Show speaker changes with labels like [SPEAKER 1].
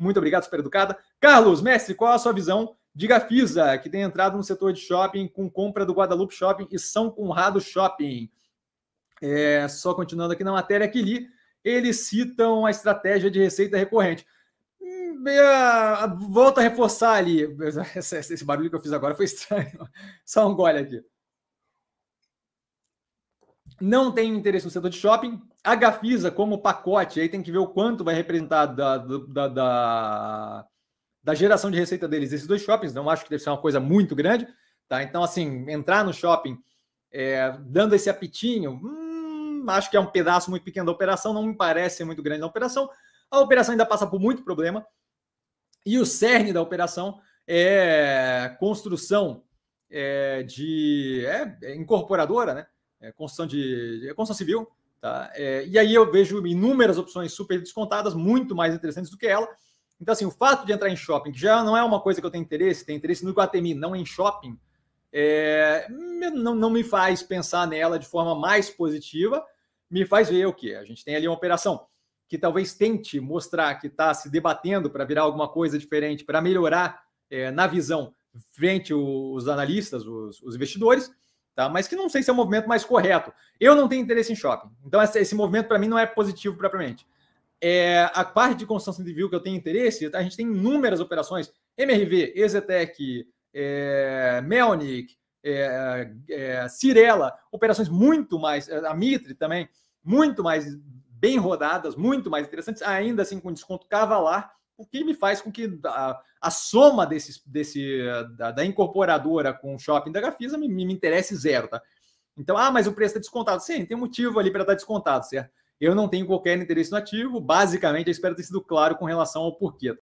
[SPEAKER 1] Muito obrigado, super educada. Carlos, mestre, qual a sua visão de Gafisa, que tem entrado no setor de shopping com compra do Guadalupe Shopping e São Conrado Shopping? É, só continuando aqui na matéria que li, eles citam a estratégia de receita recorrente. Hum, volto a reforçar ali. Esse barulho que eu fiz agora foi estranho. Só um gole aqui não tem interesse no setor de shopping. A Gafisa, como pacote, aí tem que ver o quanto vai representar da, da, da, da geração de receita deles esses dois shoppings. Não acho que deve ser uma coisa muito grande. Tá? Então, assim, entrar no shopping é, dando esse apitinho, hum, acho que é um pedaço muito pequeno da operação, não me parece ser muito grande a operação. A operação ainda passa por muito problema. E o cerne da operação é construção é, de. É, é incorporadora, né? é, construção, de, é construção civil. Tá? É, e aí eu vejo inúmeras opções super descontadas, muito mais interessantes do que ela. Então, assim, o fato de entrar em shopping, que já não é uma coisa que eu tenho interesse, tem interesse no Guatemi, não em shopping, é, não, não me faz pensar nela de forma mais positiva, me faz ver o que a gente tem ali uma operação que talvez tente mostrar que está se debatendo para virar alguma coisa diferente, para melhorar é, na visão frente os analistas, os, os investidores, tá? mas que não sei se é o movimento mais correto. Eu não tenho interesse em shopping. Então, esse movimento, para mim, não é positivo propriamente. É, a parte de construção civil que eu tenho interesse, a gente tem inúmeras operações, MRV, Exetec, é, Melnik, é, é, Cirela, operações muito mais, é, a Mitre também, muito mais bem rodadas, muito mais interessantes, ainda assim com desconto cavalar, o que me faz com que a, a soma desse, desse da, da, incorporadora com o shopping da Gafisa me, me, me interesse zero, tá? Então, ah, mas o preço está descontado. Sim, tem motivo ali para estar tá descontado, certo? Eu não tenho qualquer interesse no ativo, basicamente, eu espero ter sido claro com relação ao porquê.